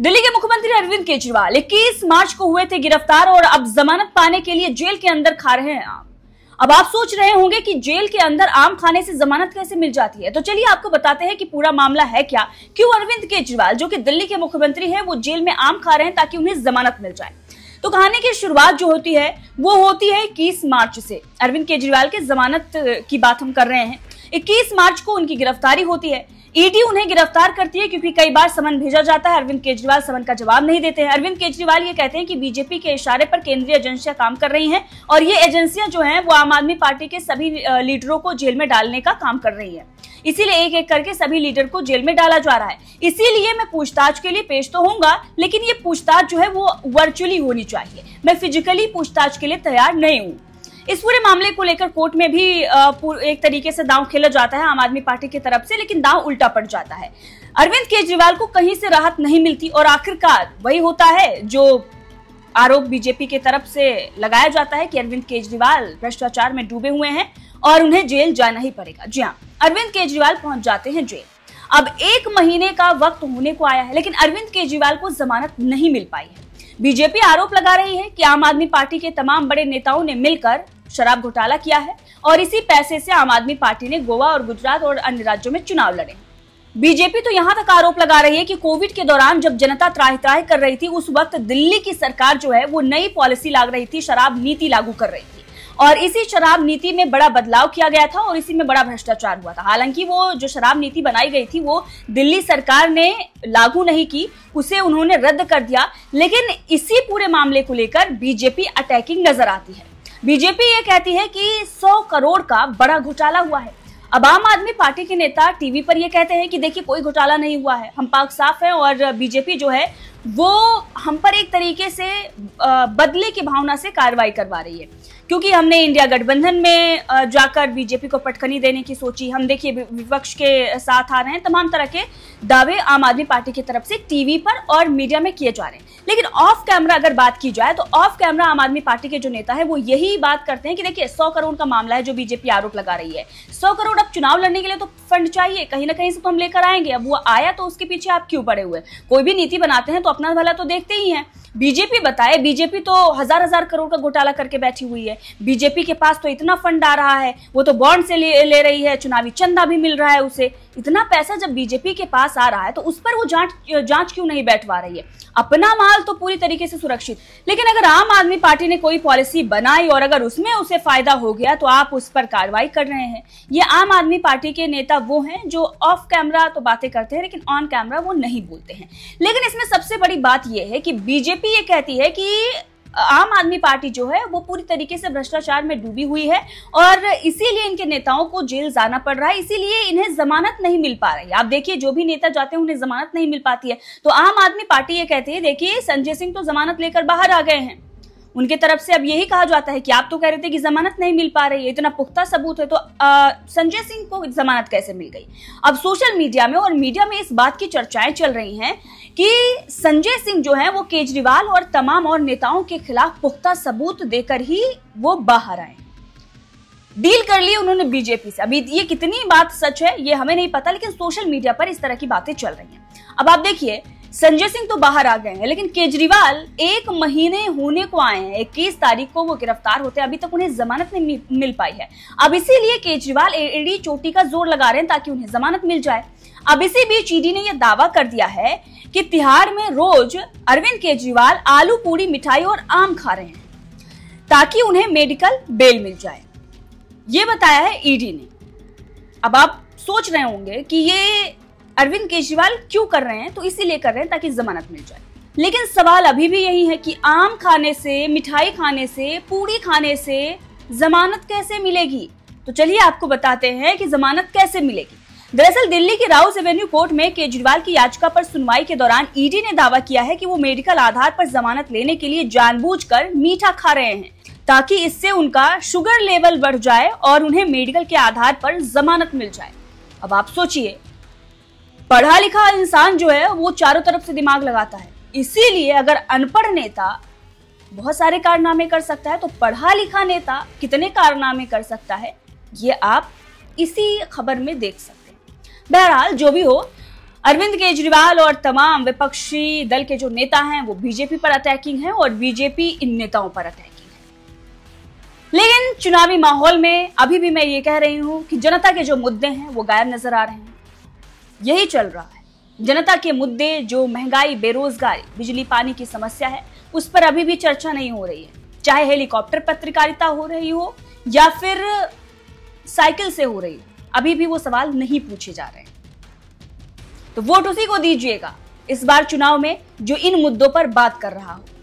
दिल्ली के मुख्यमंत्री अरविंद केजरीवाल 21 मार्च को हुए थे गिरफ्तार और अब जमानत पाने के लिए जेल के अंदर खा रहे हैं आम अब आप सोच रहे होंगे कि जेल के अंदर आम खाने से जमानत कैसे मिल जाती है तो चलिए आपको बताते हैं कि पूरा मामला है क्या क्यों अरविंद केजरीवाल जो कि दिल्ली के मुख्यमंत्री हैं वो जेल में आम खा रहे हैं ताकि उन्हें जमानत मिल जाए तो कहानी की शुरुआत जो होती है वो होती है इक्कीस मार्च से अरविंद केजरीवाल के जमानत की बात हम कर रहे हैं इक्कीस मार्च को उनकी गिरफ्तारी होती है ईडी उन्हें गिरफ्तार करती है क्योंकि कई बार समन भेजा जाता है अरविंद केजरीवाल समन का जवाब नहीं देते हैं अरविंद केजरीवाल ये कहते हैं कि बीजेपी के इशारे पर केंद्रीय एजेंसियां काम कर रही हैं और ये एजेंसियां जो हैं वो आम आदमी पार्टी के सभी लीडरों को जेल में डालने का काम कर रही है इसीलिए एक एक करके सभी लीडर को जेल में डाला जा रहा है इसीलिए मैं पूछताछ के लिए पेश तो होऊंगा लेकिन ये पूछताछ जो है वो वर्चुअली होनी चाहिए मैं फिजिकली पूछताछ के लिए तैयार नहीं हूँ इस पूरे मामले को लेकर कोर्ट में भी एक तरीके से दांव खेला जाता है आम आदमी पार्टी की तरफ से लेकिन दांव उल्टा पड़ जाता है अरविंद केजरीवाल को कहीं से राहत नहीं मिलती और आखिरकार वही होता है जो आरोप बीजेपी की तरफ से लगाया जाता है कि अरविंद केजरीवाल भ्रष्टाचार में डूबे हुए हैं और उन्हें जेल जाना ही पड़ेगा जी हाँ अरविंद केजरीवाल पहुंच जाते हैं जेल अब एक महीने का वक्त होने को आया है लेकिन अरविंद केजरीवाल को जमानत नहीं मिल पाई है बीजेपी आरोप लगा रही है कि आम आदमी पार्टी के तमाम बड़े नेताओं ने मिलकर शराब घोटाला किया है और इसी पैसे से आम आदमी पार्टी ने गोवा और गुजरात और अन्य राज्यों में चुनाव लड़े बीजेपी तो यहां तक आरोप लगा रही है कि कोविड के दौरान जब जनता त्राही त्राही कर रही थी उस वक्त दिल्ली की सरकार जो है वो नई पॉलिसी ला रही थी शराब नीति लागू कर रही थी और इसी शराब नीति में बड़ा बदलाव किया गया था और इसी में बड़ा भ्रष्टाचार हुआ था हालांकि वो जो शराब नीति बनाई गई थी वो दिल्ली सरकार ने लागू नहीं की उसे उन्होंने रद्द कर दिया लेकिन इसी पूरे मामले को लेकर बीजेपी अटैकिंग नजर आती है बीजेपी ये कहती है कि 100 करोड़ का बड़ा घोटाला हुआ है अब आम आदमी पार्टी के नेता टीवी पर यह कहते हैं कि देखिए कोई घोटाला नहीं हुआ है हम पाक साफ है और बीजेपी जो है वो हम पर एक तरीके से बदले की भावना से कार्रवाई करवा रही है क्योंकि हमने इंडिया गठबंधन में जाकर बीजेपी को पटखनी देने की सोची हम देखिए विपक्ष के साथ आ रहे हैं तमाम तरह के दावे आम आदमी पार्टी की तरफ से टीवी पर और मीडिया में किए जा रहे हैं लेकिन ऑफ कैमरा अगर बात की जाए तो ऑफ कैमरा आम आदमी पार्टी के जो नेता है वो यही बात करते हैं कि देखिए सौ करोड़ का मामला है जो बीजेपी आरोप लगा रही है सौ करोड़ अब चुनाव लड़ने के लिए तो फंड चाहिए कहीं ना कहीं से तो हम लेकर आएंगे अब वो आया तो उसके पीछे आप क्यों पड़े हुए कोई भी नीति बनाते हैं तो अपना भला तो देखते ही है बीजेपी बताए बीजेपी तो हजार हजार करोड़ का घोटाला करके बैठी हुई है बीजेपी के पास तो इतना फंड आ रहा है वो तो बॉन्ड से ले, ले रही है चुनावी चंदा भी मिल रहा है उसे इतना पैसा जब बीजेपी के पास आ रहा है तो उस पर वो जांच जांच क्यों नहीं बैठवा रही है अपना मान फिलहाल तो पूरी तरीके से सुरक्षित लेकिन अगर आम आदमी पार्टी ने कोई पॉलिसी बनाई और अगर उसमें उसे फायदा हो गया तो आप उस पर कार्रवाई कर रहे हैं ये आम आदमी पार्टी के नेता वो हैं जो ऑफ कैमरा तो बातें करते हैं लेकिन ऑन कैमरा वो नहीं बोलते हैं लेकिन इसमें सबसे बड़ी बात यह है कि बीजेपी ये कहती है कि आम आदमी पार्टी जो है वो पूरी तरीके से भ्रष्टाचार में डूबी हुई है और इसीलिए इनके नेताओं को जेल जाना पड़ रहा है इसीलिए इन्हें जमानत नहीं मिल पा रही आप देखिए जो भी नेता जाते हैं उन्हें जमानत नहीं मिल पाती है तो आम आदमी पार्टी ये कहती है देखिए संजय सिंह तो जमानत लेकर बाहर आ गए हैं उनके तरफ से अब यही कहा जाता है कि आप तो कह रहे थे कि जमानत नहीं मिल पा रही है इतना पुख्ता सबूत है तो संजय सिंह को जमानत कैसे मिल गई अब सोशल मीडिया में और मीडिया में इस बात की चर्चाएं चल रही हैं कि संजय सिंह जो है वो केजरीवाल और तमाम और नेताओं के खिलाफ पुख्ता सबूत देकर ही वो बाहर आए डील कर ली उन्होंने बीजेपी से अभी ये कितनी बात सच है ये हमें नहीं पता लेकिन सोशल मीडिया पर इस तरह की बातें चल रही हैं अब आप देखिए संजय सिंह तो बाहर आ गए हैं लेकिन केजरीवाल एक महीने होने को आए हैं इक्कीस तारीख को वो गिरफ्तार होते हैं अभी तक उन्हें जमानत नहीं मिल पाई है अब इसीलिए केजरीवाल एडी चोटी का जोर लगा रहे हैं ताकि उन्हें जमानत मिल जाए अब इसी बीच ईडी ने यह दावा कर दिया है कि तिहाड़ में रोज अरविंद केजरीवाल आलू पूरी मिठाई और आम खा रहे हैं ताकि उन्हें मेडिकल बेल मिल जाए ये बताया है ईडी ने अब आप सोच रहे होंगे कि ये अरविंद केजरीवाल क्यों कर रहे हैं तो इसीलिए कर रहे हैं ताकि जमानत मिल जाए लेकिन सवाल अभी भी यही है कि आम खाने से मिठाई खाने से पूरी खाने से जमानत कैसे मिलेगी तो चलिए आपको बताते हैं कि जमानत कैसे मिलेगी दरअसल दिल्ली की राउस एवेन्यू कोर्ट में केजरीवाल की याचिका पर सुनवाई के दौरान ईडी ने दावा किया है कि वो मेडिकल आधार पर जमानत लेने के लिए जानबूझकर मीठा खा रहे हैं ताकि इससे उनका शुगर लेवल बढ़ जाए और उन्हें मेडिकल के आधार पर जमानत मिल जाए अब आप सोचिए पढ़ा लिखा इंसान जो है वो चारों तरफ से दिमाग लगाता है इसीलिए अगर अनपढ़ नेता बहुत सारे कारनामे कर सकता है तो पढ़ा लिखा नेता कितने कारनामे कर सकता है ये आप इसी खबर में देख सकते हैं बहरहाल जो भी हो अरविंद केजरीवाल और तमाम विपक्षी दल के जो नेता हैं वो बीजेपी पर अटैकिंग है और बीजेपी इन नेताओं पर अटैकिंग है लेकिन चुनावी माहौल में अभी भी मैं ये कह रही हूं कि जनता के जो मुद्दे हैं वो गायब नजर आ रहे हैं यही चल रहा है जनता के मुद्दे जो महंगाई बेरोजगारी बिजली पानी की समस्या है उस पर अभी भी चर्चा नहीं हो रही है चाहे हेलीकॉप्टर पत्रकारिता हो रही हो या फिर साइकिल से हो रही हो अभी भी वो सवाल नहीं पूछे जा रहे हैं तो वोट उसी को दीजिएगा इस बार चुनाव में जो इन मुद्दों पर बात कर रहा हो